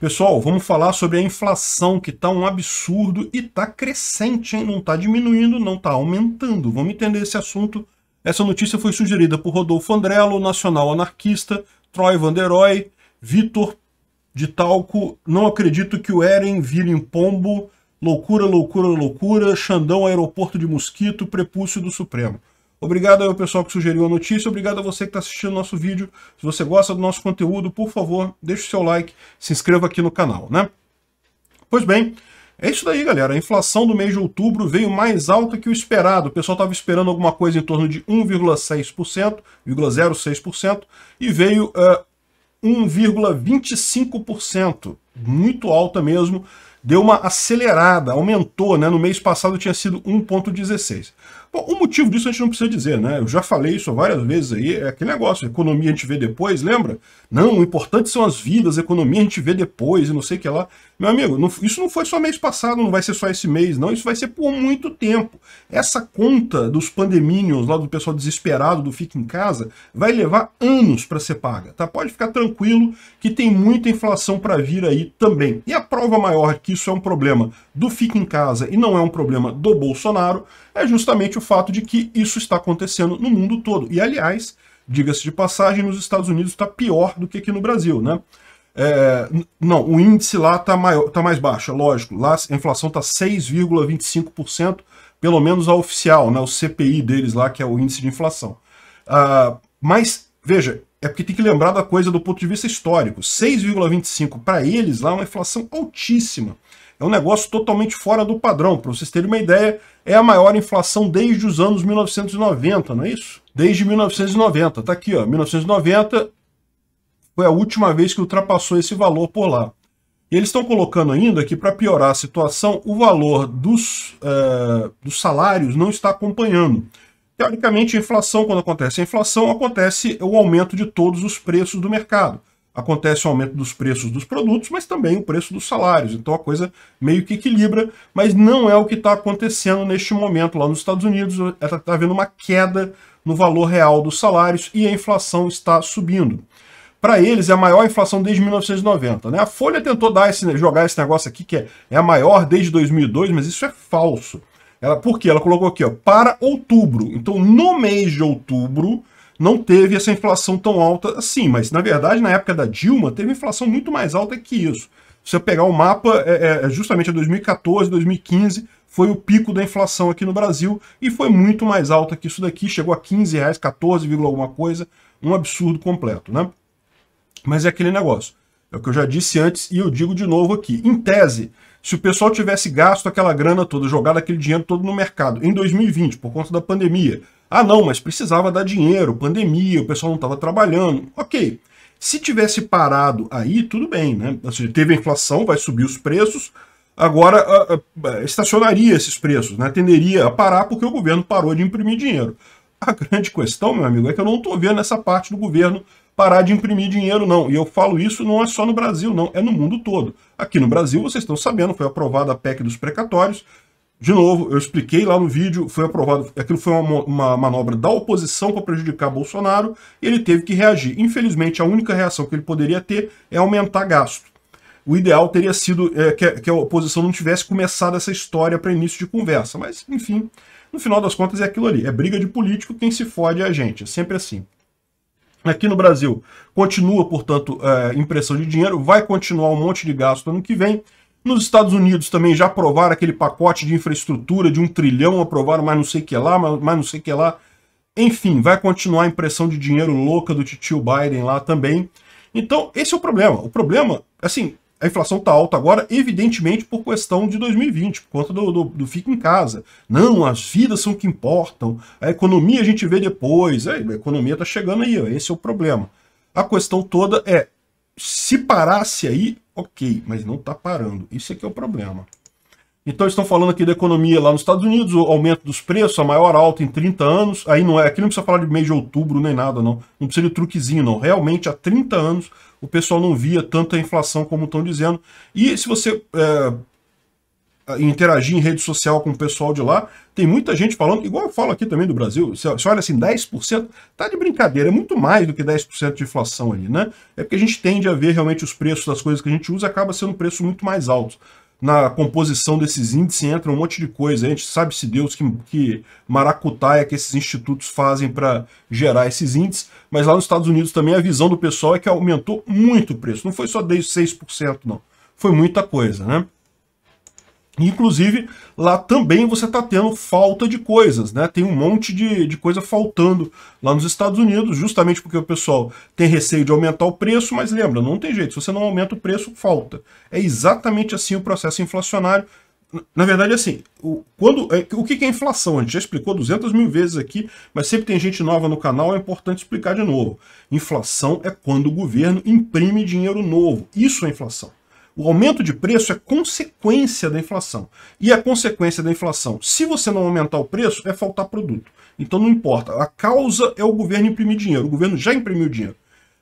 Pessoal, vamos falar sobre a inflação, que está um absurdo e está crescente, hein? não está diminuindo, não está aumentando. Vamos entender esse assunto. Essa notícia foi sugerida por Rodolfo Andrello, Nacional Anarquista, Troy Vanderoy, Vitor de Talco, Não Acredito que o Eren vire em pombo, Loucura, Loucura, Loucura, Xandão Aeroporto de Mosquito, Prepúcio do Supremo. Obrigado ao pessoal que sugeriu a notícia, obrigado a você que está assistindo o nosso vídeo. Se você gosta do nosso conteúdo, por favor, deixe o seu like, se inscreva aqui no canal, né? Pois bem, é isso daí, galera. A inflação do mês de outubro veio mais alta que o esperado. O pessoal estava esperando alguma coisa em torno de 1,6%, 1,06% e veio uh, eh, 1,25%. Muito alta mesmo. Deu uma acelerada, aumentou, né? No mês passado tinha sido 1,16%. Bom, o motivo disso a gente não precisa dizer, né? Eu já falei isso várias vezes aí, é aquele negócio, economia a gente vê depois, lembra? Não, o importante são as vidas, economia a gente vê depois e não sei o que lá. Meu amigo, não, isso não foi só mês passado, não vai ser só esse mês, não, isso vai ser por muito tempo. Essa conta dos pandemínios lá do pessoal desesperado do Fica em Casa vai levar anos para ser paga, tá? Pode ficar tranquilo que tem muita inflação para vir aí também. E a prova maior que isso é um problema do Fica em Casa e não é um problema do Bolsonaro é justamente o fato de que isso está acontecendo no mundo todo. E, aliás, diga-se de passagem, nos Estados Unidos está pior do que aqui no Brasil, né? É, não, o índice lá está tá mais baixo, é lógico. Lá a inflação está 6,25%, pelo menos a oficial, né, o CPI deles lá, que é o índice de inflação. Ah, mas, veja, é porque tem que lembrar da coisa do ponto de vista histórico. 6,25% para eles lá é uma inflação altíssima. É um negócio totalmente fora do padrão. Para vocês terem uma ideia, é a maior inflação desde os anos 1990, não é isso? Desde 1990. Está aqui, ó. 1990 foi a última vez que ultrapassou esse valor por lá. E eles estão colocando ainda que, para piorar a situação, o valor dos, uh, dos salários não está acompanhando. Teoricamente, a inflação, quando acontece a inflação, acontece o aumento de todos os preços do mercado acontece o aumento dos preços dos produtos, mas também o preço dos salários. Então a coisa meio que equilibra, mas não é o que está acontecendo neste momento lá nos Estados Unidos. Está é, havendo uma queda no valor real dos salários e a inflação está subindo. Para eles é a maior inflação desde 1990. Né? A Folha tentou dar esse, jogar esse negócio aqui, que é, é a maior desde 2002, mas isso é falso. Ela, por quê? Ela colocou aqui, ó, para outubro. Então, no mês de outubro, não teve essa inflação tão alta assim, mas na verdade, na época da Dilma, teve inflação muito mais alta que isso. Se eu pegar o mapa, é, é, é justamente 2014, 2015, foi o pico da inflação aqui no Brasil e foi muito mais alta que isso daqui, chegou a 15 reais, 14, alguma coisa, um absurdo completo, né? Mas é aquele negócio, é o que eu já disse antes e eu digo de novo aqui. Em tese, se o pessoal tivesse gasto aquela grana toda, jogado aquele dinheiro todo no mercado em 2020, por conta da pandemia, ah, não, mas precisava dar dinheiro, pandemia, o pessoal não estava trabalhando. Ok. Se tivesse parado aí, tudo bem, né? Ou seja, teve a inflação, vai subir os preços, agora ah, ah, estacionaria esses preços, né? Tenderia a parar porque o governo parou de imprimir dinheiro. A grande questão, meu amigo, é que eu não estou vendo essa parte do governo parar de imprimir dinheiro, não. E eu falo isso não é só no Brasil, não, é no mundo todo. Aqui no Brasil, vocês estão sabendo, foi aprovada a PEC dos precatórios, de novo, eu expliquei lá no vídeo, foi aprovado, aquilo foi uma, uma manobra da oposição para prejudicar Bolsonaro, e ele teve que reagir. Infelizmente, a única reação que ele poderia ter é aumentar gasto. O ideal teria sido é, que, que a oposição não tivesse começado essa história para início de conversa, mas, enfim, no final das contas é aquilo ali, é briga de político, quem se fode é a gente, é sempre assim. Aqui no Brasil, continua, portanto, é, impressão de dinheiro, vai continuar um monte de gasto ano que vem, nos Estados Unidos também já aprovaram aquele pacote de infraestrutura de um trilhão, aprovaram mais não sei que lá, mais não sei que lá. Enfim, vai continuar a impressão de dinheiro louca do tio Biden lá também. Então, esse é o problema. O problema, assim, a inflação está alta agora, evidentemente por questão de 2020, por conta do, do, do fica em casa. Não, as vidas são que importam, a economia a gente vê depois, é, a economia está chegando aí, ó, esse é o problema. A questão toda é, se parasse aí, ok, mas não está parando. Isso aqui é, é o problema. Então estão falando aqui da economia lá nos Estados Unidos, o aumento dos preços, a maior alta em 30 anos. Aí não é, aqui não precisa falar de mês de outubro nem nada, não. Não precisa de truquezinho, não. Realmente, há 30 anos, o pessoal não via tanta inflação como estão dizendo. E se você é, interagir em rede social com o pessoal de lá. Tem muita gente falando, igual eu falo aqui também do Brasil, você olha assim, 10%, tá de brincadeira, é muito mais do que 10% de inflação ali, né? É porque a gente tende a ver realmente os preços das coisas que a gente usa acaba sendo um preço muito mais alto Na composição desses índices entra um monte de coisa, a gente sabe se Deus que, que maracutaia que esses institutos fazem para gerar esses índices, mas lá nos Estados Unidos também a visão do pessoal é que aumentou muito o preço, não foi só 6%, não. Foi muita coisa, né? Inclusive, lá também você está tendo falta de coisas, né? Tem um monte de, de coisa faltando lá nos Estados Unidos, justamente porque o pessoal tem receio de aumentar o preço, mas lembra, não tem jeito, se você não aumenta o preço, falta. É exatamente assim o processo inflacionário. Na verdade, assim, o, quando, é, o que é inflação? A gente já explicou 200 mil vezes aqui, mas sempre tem gente nova no canal, é importante explicar de novo. Inflação é quando o governo imprime dinheiro novo. Isso é inflação. O aumento de preço é consequência da inflação. E a consequência da inflação, se você não aumentar o preço, é faltar produto. Então não importa. A causa é o governo imprimir dinheiro. O governo já imprimiu dinheiro.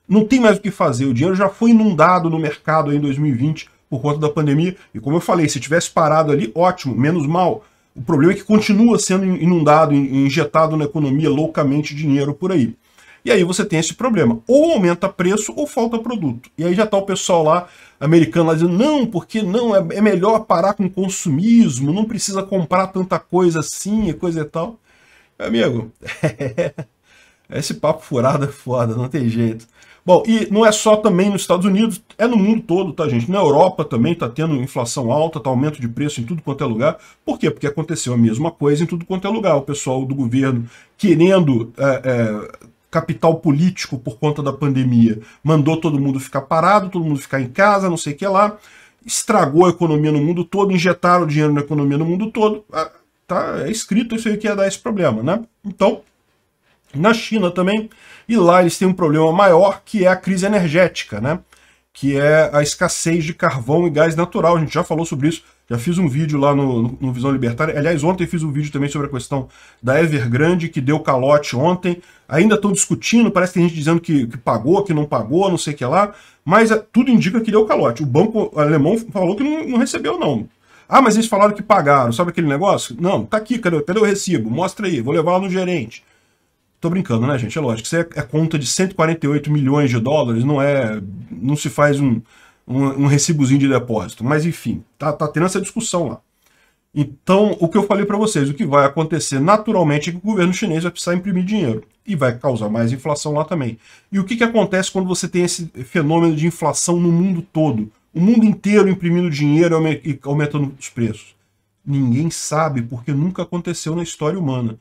Não tem mais o que fazer. O dinheiro já foi inundado no mercado em 2020 por conta da pandemia. E como eu falei, se tivesse parado ali, ótimo, menos mal. O problema é que continua sendo inundado, injetado na economia loucamente dinheiro por aí. E aí você tem esse problema. Ou aumenta preço ou falta produto. E aí já está o pessoal lá, americano, lá dizendo, não, porque não, é, é, melhor parar com consumismo, não precisa comprar tanta coisa assim coisa e tal. Amigo, esse papo furado é foda, não tem jeito. Bom, e não é só também nos Estados Unidos, é no mundo todo, tá, gente? Na Europa também tá tendo inflação alta, tá aumento de preço em tudo quanto é lugar. Por quê? Porque aconteceu a mesma coisa em tudo quanto é lugar. O pessoal do governo querendo é, é, capital político por conta da pandemia, mandou todo mundo ficar parado, todo mundo ficar em casa, não sei o que lá, estragou a economia no mundo todo, injetaram dinheiro na economia no mundo todo. Ah, tá, é escrito isso aí que ia dar esse problema, né? Então, na China também, e lá eles têm um problema maior que é a crise energética, né? Que é a escassez de carvão e gás natural. A gente já falou sobre isso já fiz um vídeo lá no, no, no, Visão Libertária. Aliás, ontem fiz um vídeo também sobre a questão da Evergrande, que deu calote ontem. Ainda estão discutindo, parece que tem gente dizendo que, que, pagou, que não pagou, não sei o que lá. Mas é, tudo indica que deu calote. O banco alemão falou que não, não, recebeu, não. Ah, mas eles falaram que pagaram, sabe aquele negócio? Não, tá aqui, cadê, cadê o recibo? Mostra aí, vou levar lá no gerente. Tô brincando, né, gente? É lógico. Isso é, é conta de 148 milhões de dólares, não é. Não se faz um um, um recibozinho de depósito. Mas enfim, tá, tá tendo essa discussão lá. Então, o que eu falei para vocês, o que vai acontecer naturalmente é que o governo chinês vai precisar imprimir dinheiro e vai causar mais inflação lá também. E o que, que acontece quando você tem esse fenômeno de inflação no mundo todo? O mundo inteiro imprimindo dinheiro e aumentando os preços. Ninguém sabe porque nunca aconteceu na história humana.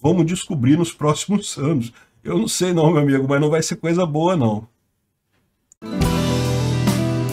Vamos descobrir nos próximos anos. Eu não sei não, meu amigo, mas não vai ser coisa boa não.